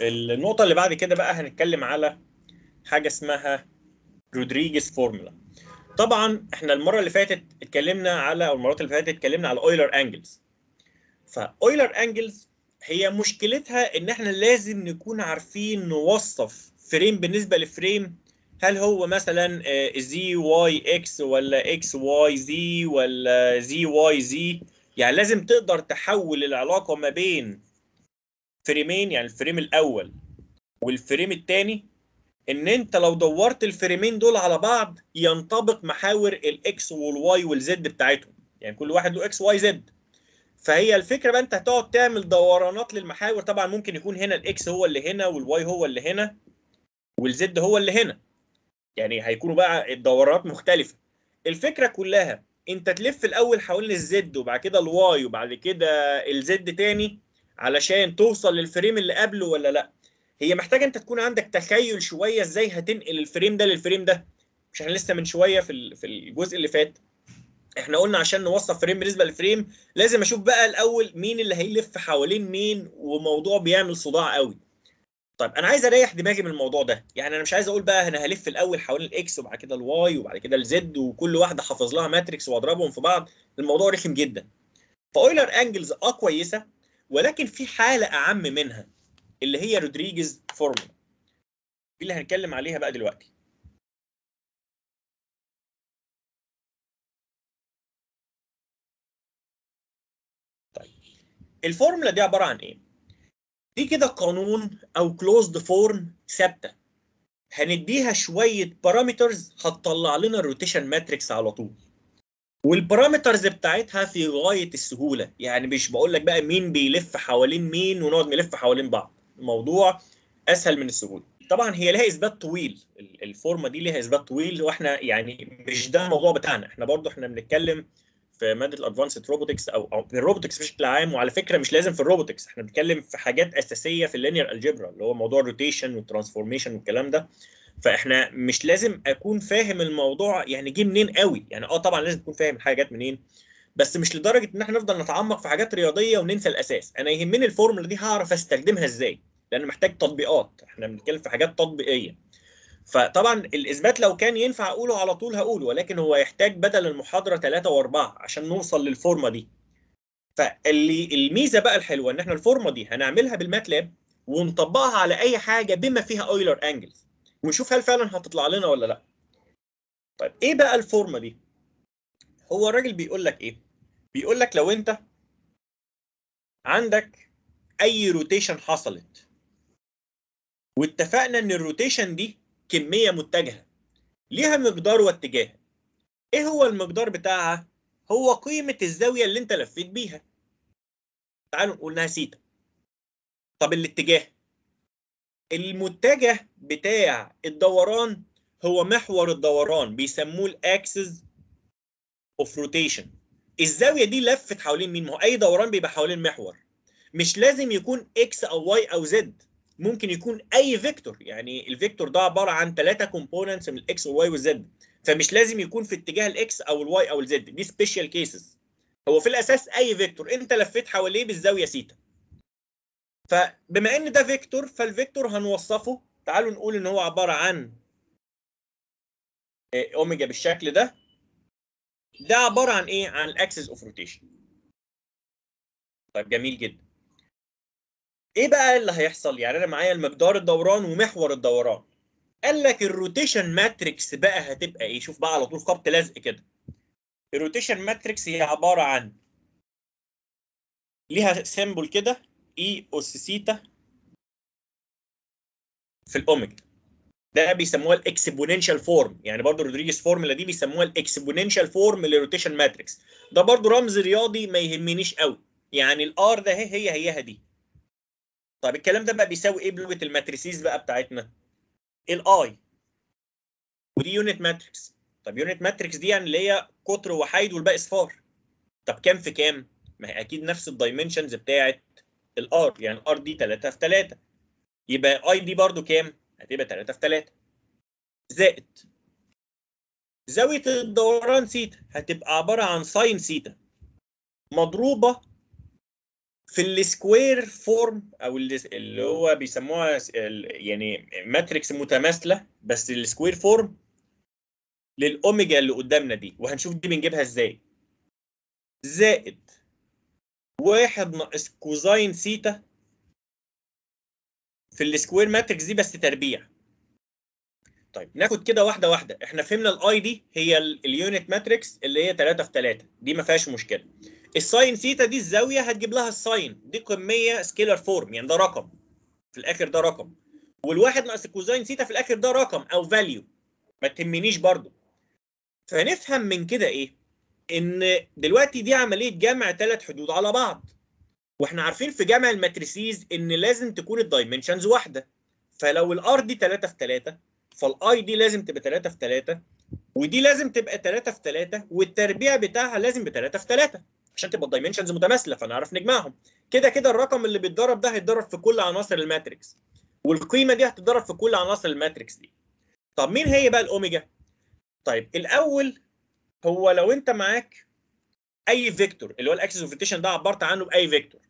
النقطه اللي بعد كده بقى هنتكلم على حاجه اسمها رودريجيز فورمولا طبعا احنا المره اللي فاتت اتكلمنا على او المرات اللي فاتت اتكلمنا على اويلر انجلز فاويلر انجلز هي مشكلتها ان احنا لازم نكون عارفين نوصف فريم بالنسبه لفريم هل هو مثلا آه، زي واي اكس ولا اكس واي زي ولا زي واي زي يعني لازم تقدر تحول العلاقه ما بين فريمين يعني الفريم الاول والفريم الثاني ان انت لو دورت الفريمين دول على بعض ينطبق محاور الاكس والواي والزد بتاعتهم يعني كل واحد له اكس واي زد فهي الفكره بقى انت هتقعد تعمل دورانات للمحاور طبعا ممكن يكون هنا الاكس هو اللي هنا والواي هو اللي هنا والزد هو اللي هنا يعني هيكونوا بقى الدورانات مختلفه الفكره كلها انت تلف الاول حوالين الزد وبعد كده الواي وبعد كده الزد تاني علشان توصل للفريم اللي قبله ولا لا هي محتاجه انت تكون عندك تخيل شويه ازاي هتنقل الفريم ده للفريم ده مش احنا لسه من شويه في في الجزء اللي فات احنا قلنا عشان نوصف فريم بالنسبه للفريم لازم اشوف بقى الاول مين اللي هيلف حوالين مين وموضوع بيعمل صداع قوي طيب انا عايز اريح دماغي من الموضوع ده يعني انا مش عايز اقول بقى انا هلف الاول حوالين الاكس وبعد كده الواي وبعد كده الزد وكل واحده حافظ لها ماتريكس واضربهم في بعض الموضوع رخم جدا فاويلر انجلز اه كويسه ولكن في حاله اعم منها اللي هي رودريجيز فورمولا دي اللي هنتكلم عليها بقى دلوقتي طيب الفورمولا دي عباره عن ايه دي كده قانون او كلوزد فورم ثابته هنديها شويه بارامترز هتطلع لنا الروتيشن ماتريكس على طول والبارامترز بتاعتها في غايه السهوله يعني مش بقول لك بقى مين بيلف حوالين مين ونقعد نلف حوالين بعض الموضوع اسهل من السهوله طبعا هي لها اثبات طويل الفورمه دي لها اثبات طويل واحنا يعني مش ده الموضوع بتاعنا احنا برضو احنا بنتكلم في ماده الادفانسد روبوتكس او او في الروبوتكس بشكل عام وعلى فكره مش لازم في الروبوتكس احنا بنتكلم في حاجات اساسيه في اللينير الجبرا اللي هو موضوع الروتيشن والترانسفورميشن والكلام ده فاحنا مش لازم اكون فاهم الموضوع يعني جه منين قوي يعني اه طبعا لازم تكون فاهم الحاجه جت منين بس مش لدرجه ان احنا نفضل نتعمق في حاجات رياضيه وننسى الاساس انا يهمني الفورمولا دي هعرف استخدمها ازاي لان محتاج تطبيقات احنا بنتكلم في حاجات تطبيقيه فطبعا الاثبات لو كان ينفع اقوله على طول هقوله ولكن هو يحتاج بدل المحاضره ثلاثه واربعه عشان نوصل للفورمه دي فاللي الميزه بقى الحلوه ان احنا الفورمه دي هنعملها بالماتلاب ونطبقها على اي حاجه بما فيها اويلر انجلز ونشوف هل فعلا هتطلع لنا ولا لا طيب ايه بقى الفورمه دي هو الراجل بيقول لك ايه بيقول لك لو انت عندك اي روتيشن حصلت واتفقنا ان الروتيشن دي كميه متجهه ليها مقدار واتجاه ايه هو المقدار بتاعها هو قيمه الزاويه اللي انت لفيت بيها تعالوا نقول انها سيتا طب الاتجاه المتجه بتاع الدوران هو محور الدوران بيسموه الاكسس اوف روتيشن الزاويه دي لفت حوالين مين ما هو اي دوران بيبقى حوالين محور مش لازم يكون اكس او واي او زد ممكن يكون اي فيكتور يعني الفيكتور ده عباره عن ثلاثه كومبوننتس من الاكس والواي والزد فمش لازم يكون في اتجاه الاكس او الواي او الزد دي سبيشال كيسز هو في الاساس اي فيكتور انت لفيت حواليه بالزاويه سيتا فبما ان ده فيكتور فالفيكتور هنوصفه تعالوا نقول ان هو عباره عن إيه، اوميجا بالشكل ده ده عباره عن ايه عن الاكسس اوف روتيشن طيب جميل جدا ايه بقى اللي هيحصل يعني انا معايا المقدار الدوران ومحور الدوران قال لك الروتيشن ماتريكس بقى هتبقى ايه شوف بقى على طول خبط لازق كده الروتيشن ماتريكس هي عباره عن ليها سيمبل كده اي اس سيتا في الاوميجا ده بيسموها الاكسبوننشال فورم يعني برضه رودريجيز فورمولا دي بيسموها الاكسبوننشال فورم للروتيشن ماتريكس ده برضه رمز رياضي ما يهمنيش قوي يعني الار ده هي هيها دي طب الكلام ده بقى بيساوي ايه بلغه الماتريسيز بقى بتاعتنا الاي ودي يونت ماتريكس طب يونت ماتريكس دي يعني اللي هي قطر وحيد والباقي اصفار طب كام في كام ما هي اكيد نفس الدايمنشنز بتاعت الار يعني الار دي 3 في 3 يبقى اي دي برضو كام؟ هتبقى 3 في 3 زائد زاوية الدوران سيتا هتبقى عبارة عن ساين سيتا مضروبة في السكوير فورم او اللي هو بيسموها يعني ماتريكس متماثله بس السكوير فورم للاوميجا اللي قدامنا دي وهنشوف دي بنجيبها ازاي زائد واحد ناقص كوزاين سيتا في السكوير ماتريكس دي بس تربيع طيب ناخد كده واحده واحده احنا فهمنا الاي دي هي اليونت ماتريكس اللي هي 3 في 3 دي ما فيهاش مشكله الساين ثيتا دي الزاويه هتجيب لها الساين دي قمية سكيلر فورم يعني ده رقم في الاخر ده رقم والواحد ناقص كوزين ثيتا في الاخر ده رقم او فاليو ما تهمنيش برضو فنفهم من كده ايه ان دلوقتي دي عمليه جمع ثلاث حدود على بعض واحنا عارفين في جمع الماتريسيز ان لازم تكون الدايمنشنز واحده فلو الار دي 3 في 3 فالاي دي لازم تبقى 3 في 3 ودي لازم تبقى 3 في 3 والتربيع بتاعها لازم ب 3 في 3 عشان تبقى الدايمنشنز متماثله فنعرف نجمعهم كده كده الرقم اللي بيتضرب ده هيتضرب في كل عناصر الماتريكس والقيمه دي هتتضرب في كل عناصر الماتريكس دي طب مين هي بقى الاوميجا طيب الاول هو لو انت معاك اي فيكتور اللي هو الاكسس اوف ده عبرت عنه باي فيكتور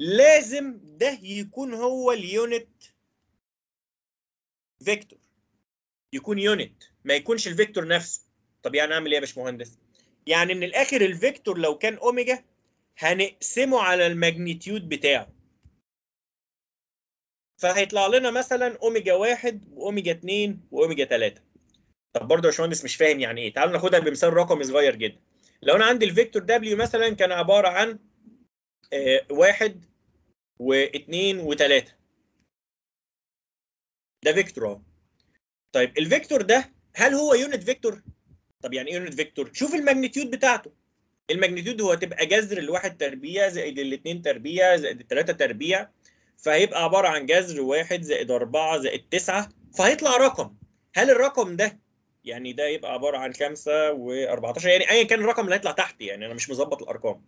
لازم ده يكون هو اليونت فيكتور يكون يونت ما يكونش الفيكتور نفسه طب يعني اعمل ايه يا باشمهندس يعني من الاخر الفيكتور لو كان اوميجا هنقسمه على الماجنتيود بتاعه فهيطلع لنا مثلا اوميجا 1 واوميجا 2 واوميجا 3 طب برضه يا باشمهندس مش فاهم يعني ايه تعال ناخدها بمثال رقمي صغير جدا لو انا عندي الفيكتور دبليو مثلا كان عباره عن آه، واحد واثنين وثلاثه ده فيكتور اهو طيب الفيكتور ده هل هو يونت فيكتور طب يعني ايه يونت فيكتور شوف الماجنتيود بتاعته الماجنتيود هو تبقى جذر الواحد تربيع زائد الاثنين تربيع زائد الثلاثه تربيع فهيبقى عباره عن جذر واحد زائد اربعه زائد تسعه فهيطلع رقم هل الرقم ده يعني ده يبقى عباره عن 5 و14 يعني ايا كان الرقم اللي هيطلع تحت يعني انا مش مظبط الارقام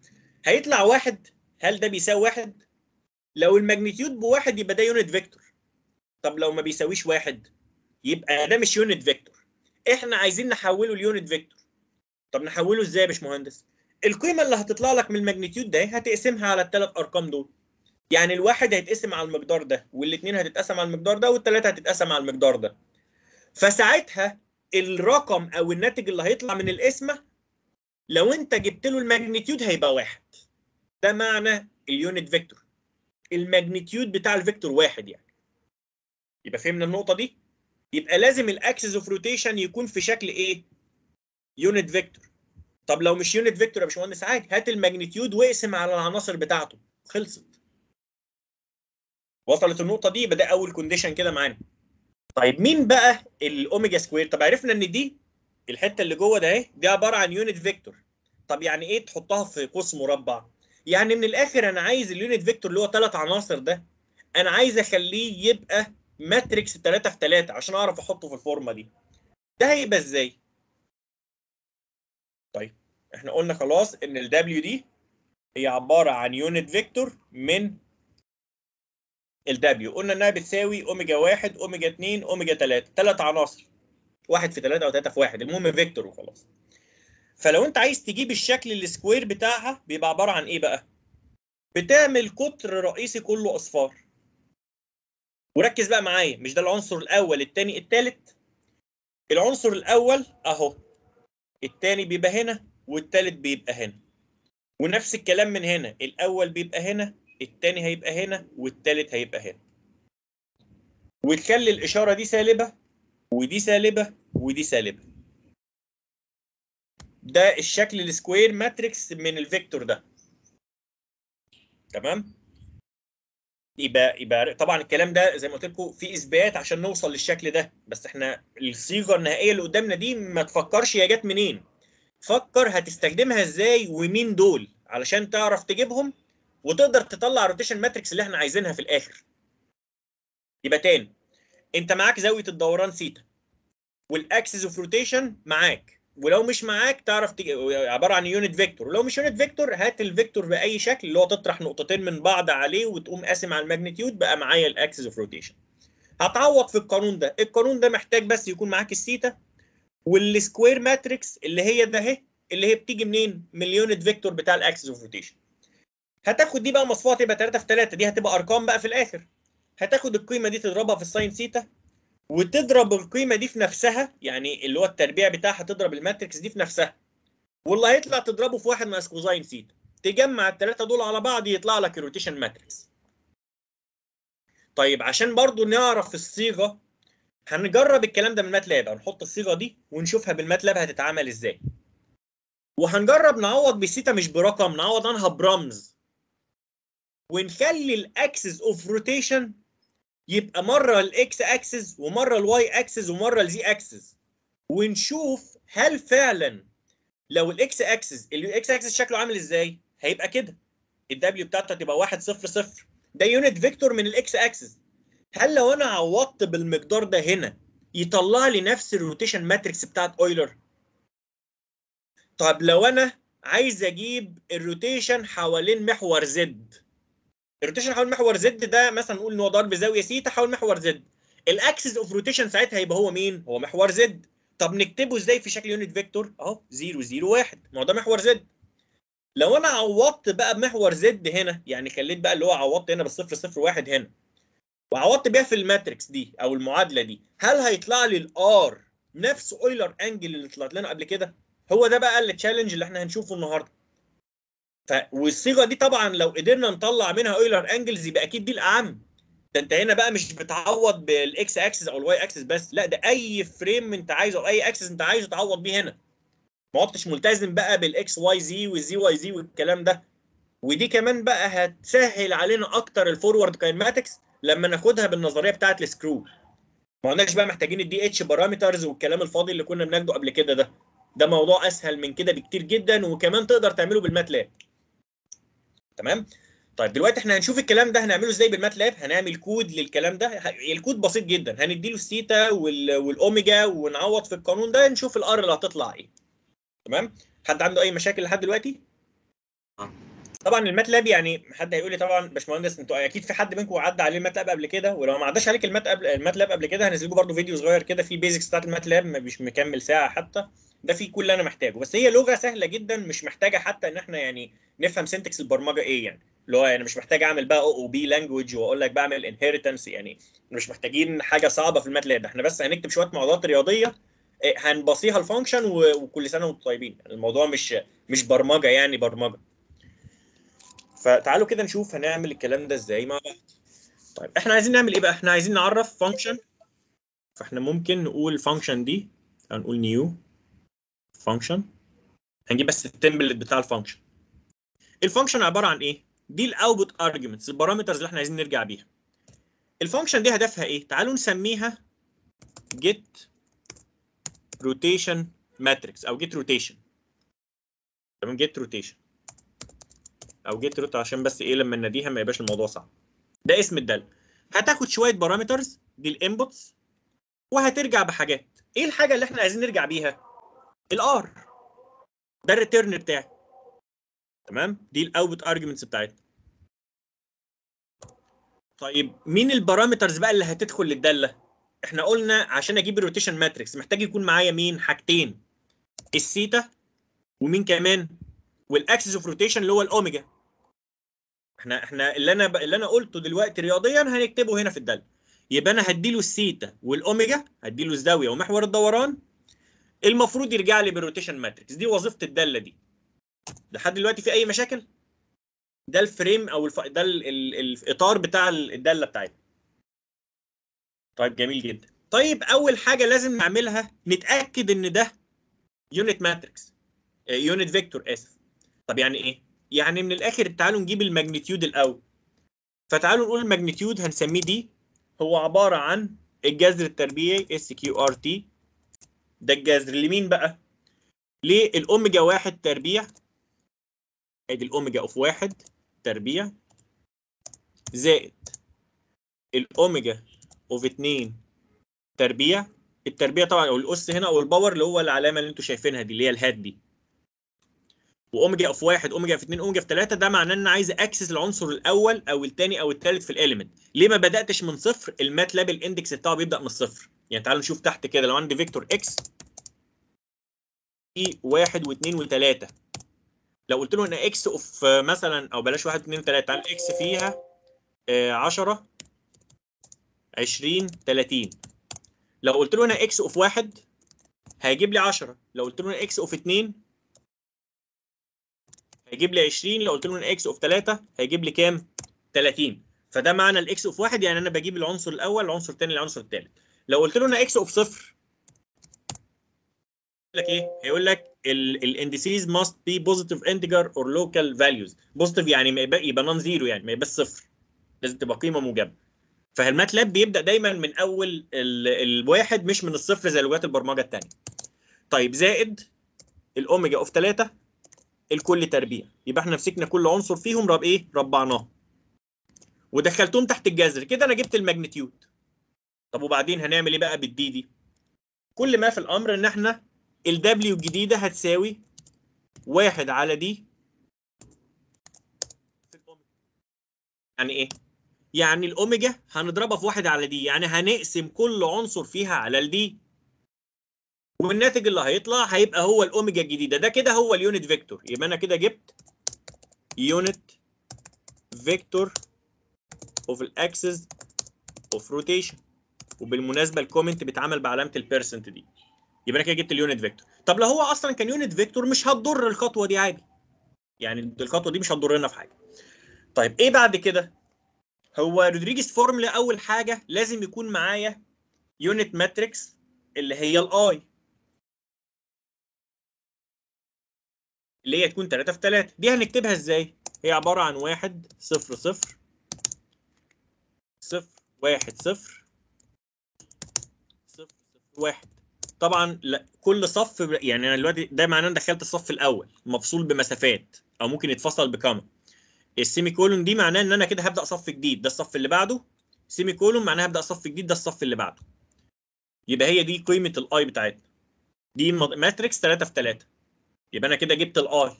هيطلع واحد هل ده بيساوي واحد لو الماجنتيود بواحد يبقى ده يونت فيكتور طب لو ما بيساويش واحد يبقى ده مش يونت فيكتور احنا عايزين نحوله ليونت فيكتور طب نحوله ازاي يا باشمهندس القيمه اللي هتطلع لك من الماجنتيود ده هتقسمها على الثلاث ارقام دول يعني الواحد هيتقسم على المقدار ده والاثنين هتتقسم على المقدار ده والثلاثه هتتقسم على المقدار ده فساعتها الرقم او الناتج اللي هيطلع من القسمه لو انت جبت له الماجنتيود هيبقى واحد ده معنى اليونت فيكتور الماجنتيود بتاع الفيكتور واحد يعني يبقى فهمنا النقطه دي يبقى لازم الاكسس اوف روتيشن يكون في شكل ايه يونت فيكتور طب لو مش يونت فيكتور يا باشمهندس عادي هات الماجنتيود واقسم على العناصر بتاعته خلصت وصلت النقطه دي يبقى ده اول كونديشن كده معانا طيب مين بقى الاوميجا سكوير طب عرفنا ان دي الحته اللي جوه ده اهي دي عباره عن يونت فيكتور طب يعني ايه تحطها في قوس مربع يعني من الاخر انا عايز اليونت فيكتور اللي هو ثلاث عناصر ده انا عايز اخليه يبقى ماتريكس 3 في 3 عشان اعرف احطه في الفورمه دي ده هيبقى ازاي طيب احنا قلنا خلاص ان W دي هي عباره عن يونت فيكتور من W قلنا انها بتساوي اوميجا 1 اوميجا 2 اوميجا 3 ثلاث عناصر 1 في 3 او 3 في 1 المهم فيكتور وخلاص فلو انت عايز تجيب الشكل السكوير بتاعها بيبقى عباره عن ايه بقى بتعمل قطر رئيسي كله اصفار وركز بقى معايا مش ده العنصر الاول الثاني الثالث العنصر الاول اهو الثاني بيبقى هنا والثالث بيبقى هنا ونفس الكلام من هنا الاول بيبقى هنا الثاني هيبقى هنا والثالث هيبقى هنا وتخلي الاشاره دي سالبه ودي سالبه ودي سالبه ده الشكل السكوير ماتريكس من الفيكتور ده تمام يبقى يبقى طبعا الكلام ده زي ما قلت لكم في اثبات عشان نوصل للشكل ده بس احنا الصيغه النهائيه اللي قدامنا دي ما تفكرش هي جت منين فكر هتستخدمها ازاي ومين دول علشان تعرف تجيبهم وتقدر تطلع روتيشن ماتريكس اللي احنا عايزينها في الاخر يبقى تاني انت معاك زاويه الدوران ثيتا والاكسس اوف روتيشن معاك ولو مش معاك تعرف تج... عباره عن يونت فيكتور ولو مش يونت فيكتور هات الفيكتور باي شكل اللي هو تطرح نقطتين من بعض عليه وتقوم قاسم على الماجنتيود بقى معايا الاكسس اوف روتيشن هتعوض في القانون ده القانون ده محتاج بس يكون معاك الثيتا والسكوير ماتريكس اللي هي ده اهي اللي هي بتيجي منين من اليونت فيكتور بتاع الاكسس اوف روتيشن هتاخد دي بقى مصفوفه تبقى 3 في 3 دي هتبقى ارقام بقى في الاخر هتاخد القيمه دي تضربها في الساين ثيتا وتضرب القيمه دي في نفسها يعني اللي هو التربيع بتاعها تضرب الماتريكس دي في نفسها واللي هيطلع تضربه في واحد ناقص كوزاين ثيتا تجمع الثلاثه دول على بعض يطلع لك الروتيشن ماتريكس طيب عشان برضو نعرف الصيغه هنجرب الكلام ده من الماتلاب هنحط الصيغه دي ونشوفها بالماتلاب هتتعمل ازاي وهنجرب نعوض بثيتا مش برقم نعوض عنها برمز ونخلي الاكسس اوف روتيشن يبقى مره الاكس اكسس ومره الواي اكسس ومره الزي اكسس ونشوف هل فعلا لو الاكس اكسس الاكس اكسس شكله عامل ازاي هيبقى كده الدبليو بتاعته هتبقى 1 0 0 ده يونت فيكتور من الاكس اكسس هل لو انا عوضت بالمقدار ده هنا يطلع لي نفس الروتيشن ماتريكس بتاعت اويلر طب لو انا عايز اجيب الروتيشن حوالين محور زد الروتيشن حول محور زد ده مثلا نقول ان هو ضرب زاويه سيتا حول محور زد الاكسس اوف روتيشن ساعتها هيبقى هو مين هو محور زد طب نكتبه ازاي في شكل يونت فيكتور اهو 0 0 1 ما هو ده محور زد لو انا عوضت بقى بمحور زد هنا يعني خليت بقى اللي هو عوضت هنا بالصفر صفر واحد هنا وعوضت بيها في الماتريكس دي او المعادله دي هل هيطلع لي الار نفس اويلر انجل اللي طلعت لنا قبل كده هو ده بقى التشالنج اللي احنا هنشوفه النهارده والصيغه دي طبعا لو قدرنا نطلع منها اويلر انجلز يبقى اكيد دي الاعم ده انت هنا بقى مش بتعوض بالاكس اكسس او الواي اكسس بس لا ده اي فريم انت عايزه او اي اكسس انت عايزه تعوض بيه هنا ما عدتش ملتزم بقى بالاكس واي زي والزي واي زي والكلام ده ودي كمان بقى هتسهل علينا اكتر الفورورد كايماتكس لما ناخدها بالنظريه بتاعه السكرو ما عدناش بقى محتاجين الدي اتش بارامترز والكلام الفاضي اللي كنا بناخده قبل كده ده ده موضوع اسهل من كده بكتير جدا وكمان تقدر تعمله بالماتلاب تمام طيب دلوقتي احنا هنشوف الكلام ده هنعمله ازاي بالماتلاب هنعمل كود للكلام ده يعني الكود بسيط جدا هنديله الثيتا والاوميجا ونعوض في القانون ده نشوف الار اللي هتطلع ايه تمام حد عنده اي مشاكل لحد دلوقتي آه. طبعا الماتلاب يعني حد هيقول لي طبعا باشمهندس انتوا اكيد في حد منكم عدى عليه الماتلاب قبل كده ولو ما عداش عليك الماتلاب الماتلاب قبل كده هنزل لكم برده فيديو صغير كده فيه بيزكس بتاعت الماتلاب مش مكمل ساعه حتى ده فيه كل اللي انا محتاجه بس هي لغه سهله جدا مش محتاجه حتى ان احنا يعني نفهم سنتكس البرمجه ايه يعني اللي هو يعني مش محتاج اعمل بقى او او بي لانجوج واقول لك بعمل انهيرتنس يعني مش محتاجين حاجه صعبه في الماتلاب احنا بس هنكتب شويه معادلات رياضيه إيه، هنبصيها الفانكشن وكل سنه وانتم طيبين الموضوع مش مش برمجه يعني برمجه فتعالوا كده نشوف هنعمل الكلام ده ازاي مع بعض طيب احنا عايزين نعمل ايه بقى احنا عايزين نعرف فانكشن فاحنا ممكن نقول فانكشن دي هنقول نيو فانكشن هنجيب بس التمبلت بتاع الفانكشن الفانكشن عباره عن ايه دي الاوتبوت ارجيومنتس البارامترز اللي احنا عايزين نرجع بيها الفانكشن دي هدفها ايه تعالوا نسميها جيت روتيشن ماتريكس او جيت روتيشن تمام جيت روتيشن او جيت روت عشان بس ايه لما نناديها ما يبقاش الموضوع صعب ده اسم الداله هتاخد شويه بارامترز دي الانبوتس وهترجع بحاجات ايه الحاجه اللي احنا عايزين نرجع بيها الار ده الريتيرن بتاعي تمام دي الاوت ارجمنتس بتاعتنا طيب مين البارامترز بقى اللي هتدخل للداله احنا قلنا عشان اجيب الروتيشن ماتريكس محتاج يكون معايا مين حاجتين الثيتا ومين كمان والاكسس اوف روتيشن اللي هو الاوميجا احنا احنا اللي انا ب... اللي انا قلته دلوقتي رياضيا هنكتبه هنا في الداله يبقى انا هديله السيتا والاوميجا هديله الزاويه ومحور الدوران المفروض يرجع لي بالروتيشن ماتريكس دي وظيفه الداله دي لحد دلوقتي في اي مشاكل ده الفريم او الف... ده ال... ال... الاطار بتاع الداله بتاعتنا طيب جميل جدا طيب اول حاجه لازم نعملها نتاكد ان ده يونت ماتريكس يونت فيكتور اسف طب يعني ايه يعني من الاخر تعالوا نجيب الماجنتيود الاول فتعالوا نقول الماجنتيود هنسميه دي هو عباره عن الجذر التربيعي اس كيو ار تي ده الجذر لمين بقى للاوميجا واحد تربيع ادي الاوميجا اوف واحد تربيع زائد الاوميجا اوف 2 تربيع التربيع طبعا او الاس هنا او الباور اللي هو العلامه اللي انتم شايفينها دي اللي هي الهات دي واوميجا في واحد اوميجا في اثنين اوميجا في ثلاثه ده معناه ان انا عايز اكسس العنصر الاول او الثاني او الثالث في الاليمنت ليه ما بداتش من صفر المات لاب الاندكس بتاعه بيبدا من الصفر يعني تعالوا نشوف تحت كده لو عندي فيكتور اكس في واحد واثنين وثلاثه لو قلت له ان اكس اوف مثلا او بلاش واحد اثنين وثلاثه تعال اكس فيها 10 20 30 لو قلت له هنا اكس اوف 1 هيجيب لي 10 لو قلت له هنا اكس اوف 2 هيجيب لي 20 لو قلت له ان اكس اوف 3 هيجيب لي كام 30 فده معنى الاكس اوف 1 يعني انا بجيب العنصر الاول العنصر الثاني العنصر الثالث لو قلت له ان اكس اوف 0 لك ايه هيقول لك الاندسيز ماست بي بوزيتيف انتجر اور لوكال فاليوز بوزيتيف يعني ما يبقى يبقى نون زيرو يعني ما يبقاش صفر لازم تبقى قيمه موجبه فالماتلاب بيبدا دايما من اول الواحد مش من الصفر زي لغات البرمجه الثانيه طيب زائد الاوميجا اوف 3 الكل تربيع يبقى احنا مسكنا كل عنصر فيهم رب ايه ربعناه ودخلتهم تحت الجذر كده انا جبت الماجنتيود طب وبعدين هنعمل ايه بقى بالدي دي كل ما في الامر ان احنا الدبليو الجديده هتساوي واحد على دي في الاوميجا يعني ايه يعني الاوميجا هنضربها في واحد على دي يعني هنقسم كل عنصر فيها على الدي والناتج اللي هيطلع هيبقى هو الاوميجا الجديده ده كده هو اليونت فيكتور يبقى انا كده جبت يونت فيكتور اوف الاكسس اوف روتيشن وبالمناسبه الكومنت بيتعمل بعلامه البيرسنت دي يبقى انا كده جبت اليونت فيكتور طب لو هو اصلا كان يونت فيكتور مش هتضر الخطوه دي عادي يعني الخطوه دي مش هتضرنا في حاجه طيب ايه بعد كده هو رودريجيز فورمولا اول حاجه لازم يكون معايا يونت ماتريكس اللي هي الاي اللي هي تكون 3 في 3 دي هنكتبها ازاي؟ هي عبارة عن 1 0 0 0 1 0 0 1 طبعا لا كل صف يعني انا دلوقتي ده معناه ان دخلت الصف الاول مفصول بمسافات او ممكن يتفصل بكما السيمي كولون دي معناه ان انا كده هبدا صف جديد ده الصف اللي بعده سيمي كولون معناه هبدا صف جديد ده الصف اللي بعده يبقى هي دي قيمه الاي بتاعتنا دي ماتريكس 3 في 3 يبقى انا كده جبت الاي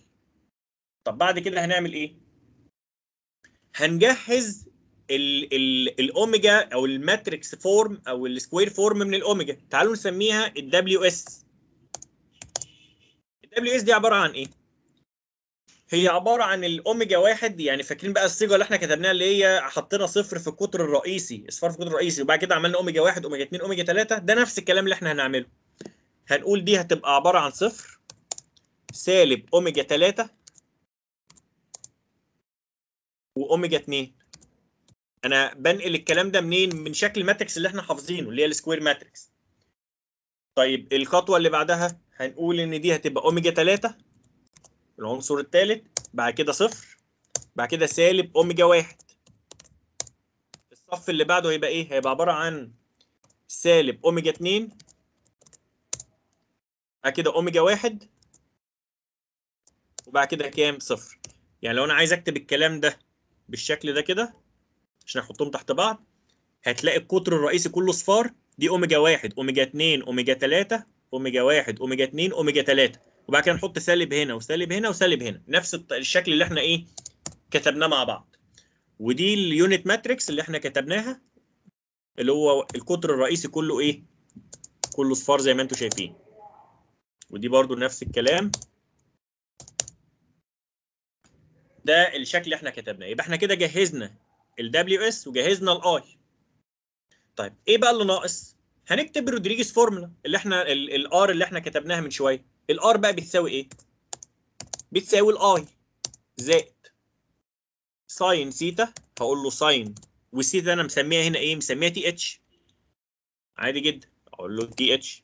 طب بعد كده هنعمل ايه هنجهز الاوميجا او الماتريكس فورم او السكوير فورم من الاوميجا تعالوا نسميها الدبليو اس الدبليو اس دي عباره عن ايه هي عباره عن الاوميجا واحد يعني فاكرين بقى الصيغه اللي احنا كتبناها اللي هي حطينا صفر في القطر الرئيسي اصفار في القطر الرئيسي وبعد كده عملنا اوميجا واحد اوميجا اتنين، اوميجا تلاتة، ده نفس الكلام اللي احنا هنعمله هنقول دي هتبقى عباره عن صفر سالب اوميجا 3 واوميجا 2 انا بنقل الكلام ده منين من شكل الماتريكس اللي احنا حافظينه اللي هي السكوير ماتريكس طيب الخطوه اللي بعدها هنقول ان دي هتبقى اوميجا 3 العنصر الثالث بعد كده صفر بعد كده سالب اوميجا 1 الصف اللي بعده هيبقى ايه هيبقى عباره عن سالب اوميجا 2 بعد كده اوميجا 1 وبعد كده كام صفر يعني لو انا عايز اكتب الكلام ده بالشكل ده كده عشان احطهم تحت بعض هتلاقي القطر الرئيسي كله صفار دي اوميجا 1 اوميجا 2 اوميجا 3 اوميجا 1 اوميجا 2 اوميجا 3 وبعد كده نحط سالب هنا وسالب هنا وسالب هنا نفس الشكل اللي احنا ايه كتبناه مع بعض ودي اليونت ماتريكس اللي احنا كتبناها اللي هو القطر الرئيسي كله ايه كله صفار زي ما انتم شايفين ودي برضو نفس الكلام ده الشكل اللي احنا كتبناه يبقى احنا كده جهزنا ال WS وجهزنا ال I طيب ايه بقى اللي ناقص هنكتب رودريجيز فورمولا اللي احنا R اللي احنا كتبناها من شويه R بقى بتساوي ايه بتساوي I زائد ساين سيتا هقول له ساين والسيتا انا مسميها هنا ايه مسميها تي اتش عادي جدا اقول له تي اتش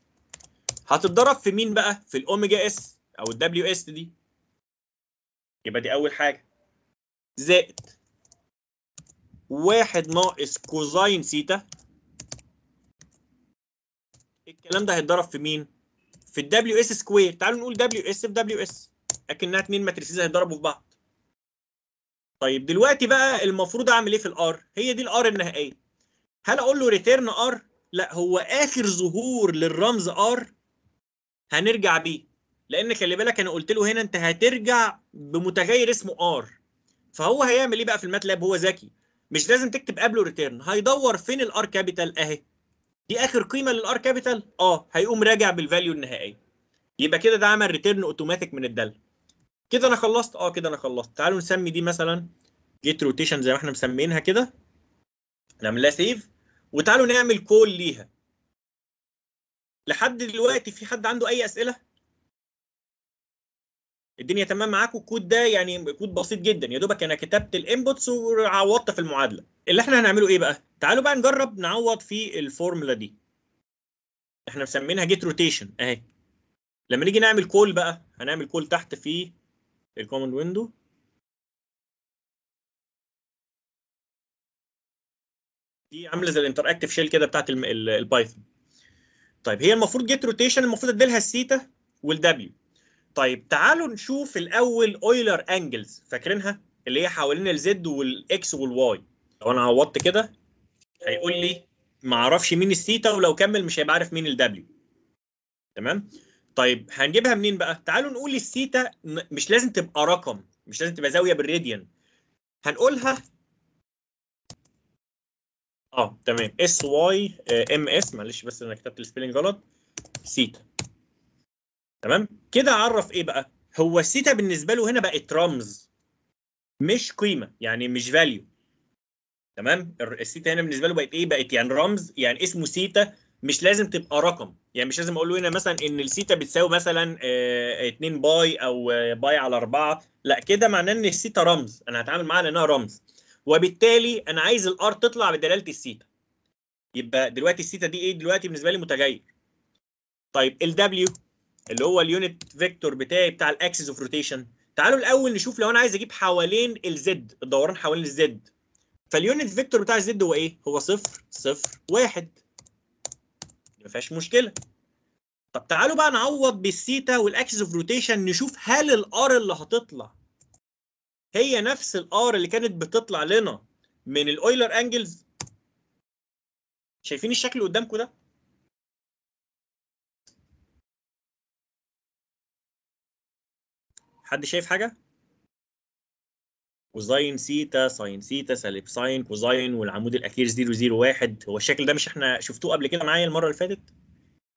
هتتضرب في مين بقى في الاوميجا اس او W S دي يبقى دي اول حاجه زائد واحد ناقص كوزين سيتا الكلام ده هيتضرب في مين؟ في الدبليو اس سكوير تعالوا نقول دبليو اس في دبليو اس اكنها اتنين ماتريسيز هيتضربوا في بعض طيب دلوقتي بقى المفروض اعمل ايه في الار؟ هي دي الار النهائيه هل اقول له ريتيرن ار؟ لا هو اخر ظهور للرمز ار هنرجع بيه لان خلي بالك انا قلت له هنا انت هترجع بمتغير اسمه ار فهو هيعمل ايه بقى في الماتلاب هو ذكي مش لازم تكتب قبله ريتيرن هيدور فين الار كابيتال اهي دي اخر قيمه للار كابيتال اه هيقوم راجع بالفاليو النهائيه يبقى كده ده عمل ريتيرن اوتوماتيك من الداله كده انا خلصت اه كده انا خلصت تعالوا نسمي دي مثلا جيت روتيشن زي ما احنا مسمينها كده نعمل لها سيف وتعالوا نعمل كول ليها لحد دلوقتي في حد عنده اي اسئله الدنيا تمام معاك والكود ده يعني كود بسيط جدا يا دوبك انا كتبت الانبوتس وعوضت في المعادله اللي احنا هنعمله ايه بقى تعالوا بقى نجرب نعوض في الفورمولا دي احنا مسمينها جيت روتيشن اهي لما نيجي نعمل كول بقى هنعمل كول تحت في الكوماند ويندو دي عامله زي الانتراكتيف شيل كده بتاعت البايثون طيب هي المفروض جيت روتيشن المفروض اديلها الثيتا والدبليو طيب تعالوا نشوف الاول اويلر انجلز فاكرينها اللي هي حوالين الزد والاكس والواي لو انا عوضت كده هيقول لي ما اعرفش مين الثيتا ولو كمل مش هيبقى عارف مين الدبليو تمام طيب هنجيبها منين بقى تعالوا نقول الثيتا مش لازم تبقى رقم مش لازم تبقى زاويه بالراديان هنقولها اه تمام اس واي ام اس معلش بس انا كتبت السبيلنج غلط ثيتا تمام كده عرف ايه بقى هو الثيتا بالنسبه له هنا بقت رمز مش قيمه يعني مش فاليو تمام الثيتا هنا بالنسبه له بقت ايه بقت يعني رمز يعني اسمه ثيتا مش لازم تبقى رقم يعني مش لازم اقول له هنا مثلا ان الثيتا بتساوي مثلا 2 آه، باي او آه، باي على 4 لا كده معناه ان الثيتا رمز انا هتعامل معاها لانها رمز وبالتالي انا عايز الار تطلع بدلاله الثيتا يبقى دلوقتي الثيتا دي ايه دلوقتي بالنسبه لي متغير طيب الدبليو اللي هو اليونت فيكتور بتاعي بتاع الاكسس اوف روتيشن تعالوا الاول نشوف لو انا عايز اجيب حوالين الزد الدوران حوالين الزد فاليونت فيكتور بتاع الزد هو ايه هو صفر صفر واحد ما فيهاش مشكله طب تعالوا بقى نعوض بالثيتا والاكسس اوف روتيشن نشوف هل الار اللي هتطلع هي نفس الار اللي كانت بتطلع لنا من الاويلر انجلز شايفين الشكل قدامكم ده حد شايف حاجه كوزاين سيتا ساين سيتا سالب ساين كوزاين والعمود الاخير 001 هو الشكل ده مش احنا شفتوه قبل كده معايا المره اللي فاتت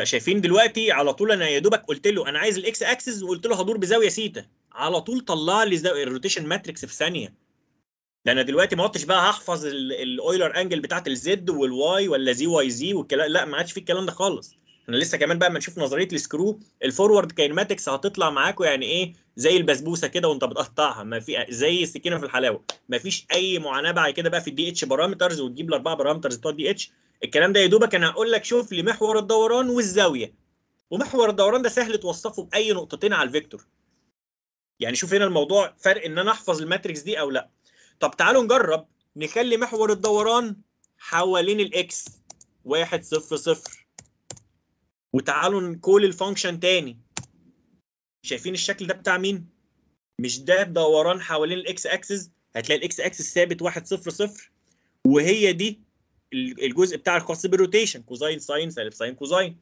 شايفين دلوقتي على طول انا يا دوبك قلت له انا عايز الاكس اكسس وقلت له هدور بزاويه سيتا على طول طلع لي الروتيشن ماتريكس في ثانيه ده انا دلوقتي ما قلتش بقى هحفظ الاويلر انجل بتاعت الزد والواي ولا زي واي زي والكلام لا ما عادش في الكلام ده خالص احنا لسه كمان بقى ما نشوف نظريه السكرو الفورورد كاينماتكس هتطلع معاكم يعني ايه زي البسبوسه كده وانت بتقطعها ما في زي السكينه في الحلاوه ما فيش اي معاناه بعد كده بقى في الدي اتش بارامترز وتجيب الاربعه بارامترز بتوع الدي اتش الكلام ده يا دوبك انا هقول لك شوف لي محور الدوران والزاويه ومحور الدوران ده سهل توصفه باي نقطتين على الفيكتور يعني شوف هنا الموضوع فرق ان انا احفظ الماتريكس دي او لا طب تعالوا نجرب نخلي محور الدوران حوالين الاكس واحد صفر صفر وتعالوا نكول الفانكشن تاني شايفين الشكل ده بتاع مين مش ده دوران حوالين الاكس اكسس هتلاقي الاكس اكسس ثابت 1 0 0 وهي دي الجزء بتاع الخاص بالروتيشن كوزاين ساين سالب ساين كوزاين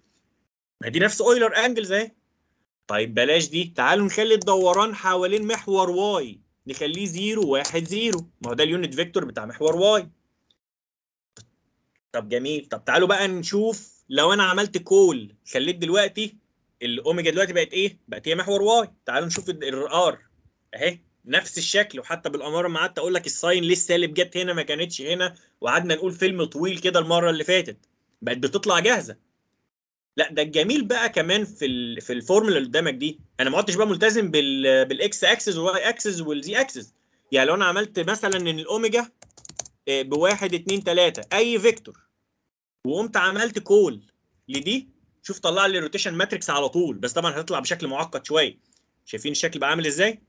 ما دي نفس اويلر انجلز اهي طيب بلاش دي تعالوا نخلي الدوران حوالين محور واي نخليه 0 1 0 ما هو ده اليونت فيكتور بتاع محور واي طب جميل طب تعالوا بقى نشوف لو انا عملت كول خليت دلوقتي الاوميجا دلوقتي بقت ايه؟ بقت هي محور واي تعالوا نشوف الار اهي نفس الشكل وحتى بالاماره ما قعدت اقول لك الساين ليه السالب جت هنا ما كانتش هنا وقعدنا نقول فيلم طويل كده المره اللي فاتت بقت بتطلع جاهزه لا ده الجميل بقى كمان في الـ في الفورمولا اللي قدامك دي انا ما قعدتش بقى ملتزم بالاكس اكسس والواي اكسس والزي اكسس يعني لو انا عملت مثلا ان الاوميجا آه، بواحد اتنين تلاته اي فيكتور وقمت عملت كول لدي شوف طلع لي روتيشن ماتريكس على طول بس طبعا هتطلع بشكل معقد شويه شايفين الشكل بقى عامل ازاي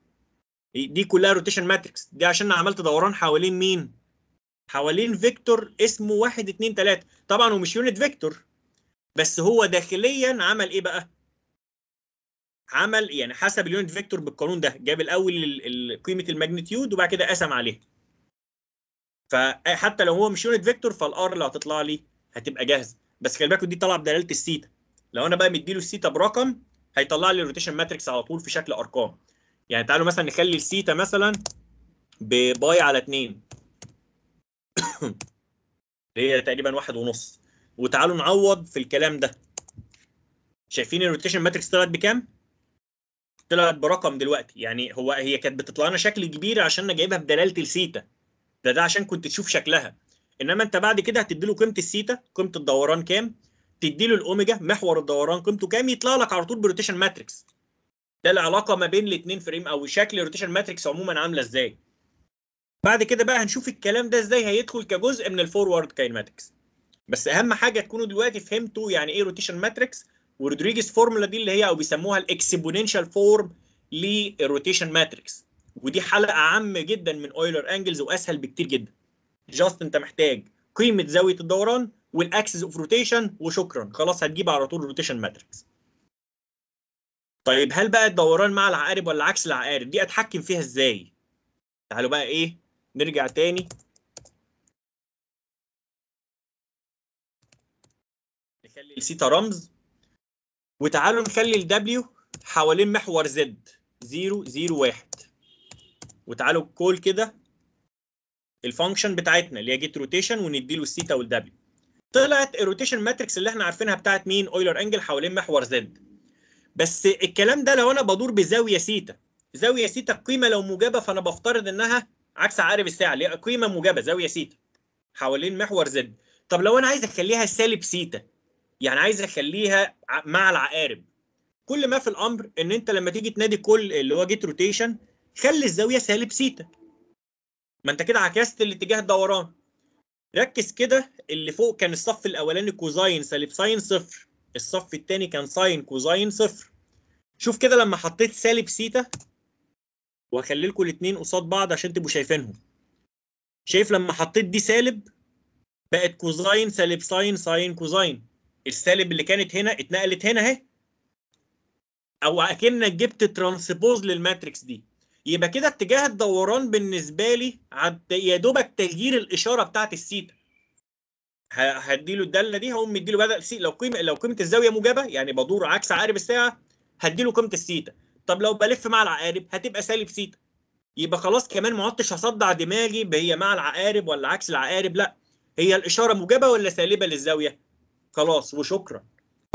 دي كلها روتيشن ماتريكس دي عشان عملت دوران حوالين مين حوالين فيكتور اسمه 1 2 3 طبعا هو مش يونت فيكتور بس هو داخليا عمل ايه بقى عمل يعني حسب اليونت فيكتور بالقانون ده جاب الاول قيمه الماجنتيود وبعد كده قسم عليها فحتى لو هو مش يونت فيكتور فالار اللي هتطلع لي هتبقى جاهزه بس خلي بالك دي طالعه بدلاله الثيتا لو انا بقى مديله الثيتا برقم هيطلع لي الروتيشن ماتريكس على طول في شكل ارقام يعني تعالوا مثلا نخلي الثيتا مثلا بباي على 2 اللي هي تقريبا واحد ونص وتعالوا نعوض في الكلام ده شايفين الروتيشن ماتريكس طلعت بكام؟ طلعت برقم دلوقتي يعني هو هي كانت بتطلع لنا شكل كبير عشان انا جايبها بدلاله الثيتا ده ده عشان كنت تشوف شكلها انما انت بعد كده هتدي له قيمه السيتا قيمه الدوران كام تدي له الاوميجا محور الدوران قيمته كام يطلع لك على طول بروتيشن ماتريكس ده العلاقه ما بين الاثنين فريم او شكل الروتيشن ماتريكس عموما عامله ازاي بعد كده بقى هنشوف الكلام ده ازاي هيدخل كجزء من الفورورد كاينماتكس بس اهم حاجه تكونوا دلوقتي فهمتوا يعني ايه روتيشن ماتريكس ورودريجيز فورمولا دي اللي هي او بيسموها الاكسبوننشال فورم للروتيشن ماتريكس ودي حلقه عامه جدا من اويلر انجلز واسهل بكتير جدا جاست انت محتاج قيمه زاويه الدوران والاكسس اوف روتيشن وشكرا خلاص هتجيب على طول روتيشن ماتريكس طيب هل بقى الدوران مع العقارب ولا عكس العقارب دي اتحكم فيها ازاي تعالوا بقى ايه نرجع تاني نخلي السيتا رمز وتعالوا نخلي الدبليو حوالين محور زد 0 0 1 وتعالوا الكول كده الفانكشن بتاعتنا اللي هي جيت روتيشن له الثيتا والدبليو طلعت الروتيشن ماتريكس اللي احنا عارفينها بتاعت مين اويلر انجل حوالين محور زد بس الكلام ده لو انا بدور بزاويه ثيتا زاويه ثيتا القيمه لو موجبه فانا بفترض انها عكس عقارب الساعه اللي هي قيمه موجبه زاويه ثيتا حوالين محور زد طب لو انا عايز اخليها سالب ثيتا يعني عايز اخليها مع العقارب كل ما في الامر ان انت لما تيجي تنادي كل اللي هو جيت روتيشن خلي الزاويه سالب ثيتا ما انت كده عكست الاتجاه الدوران ركز كده اللي فوق كان الصف الاولاني كوزاين سالب ساين صفر الصف الثاني كان ساين كوزاين صفر شوف كده لما حطيت سالب سيتا واخلي لكم الاثنين قصاد بعض عشان تبقوا شايفينهم شايف لما حطيت دي سالب بقت كوزاين سالب ساين ساين كوزاين السالب اللي كانت هنا اتنقلت هنا اهي او اكنك جبت ترانسبوز للماتريكس دي يبقى كده اتجاه الدوران بالنسبه لي يا دوبك تغيير الاشاره بتاعه السيتا هديله الداله دي هقوم مديله بدل سي لو قيمه لو قيمه الزاويه موجبه يعني بدور عكس عقارب الساعه هديله قيمه السيتا طب لو بلف مع العقارب هتبقى سالب سيتا يبقى خلاص كمان ما عدتش هصدع دماغي بهي مع العقارب ولا عكس العقارب لا هي الاشاره موجبه ولا سالبه للزاويه خلاص وشكرا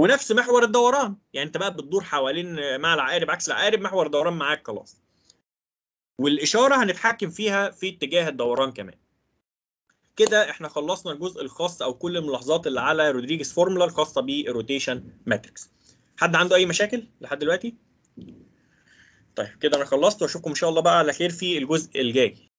ونفس محور الدوران يعني انت بقى بتدور حوالين مع العقارب عكس العقارب محور دوران معاك خلاص والاشاره هنتحكم فيها في اتجاه الدوران كمان كده احنا خلصنا الجزء الخاص او كل الملاحظات اللي على رودريجيز فورمولا الخاصه بالروتيشن ماتريكس حد عنده اي مشاكل لحد دلوقتي طيب كده انا خلصت واشوفكم ان شاء الله بقى على خير في الجزء الجاي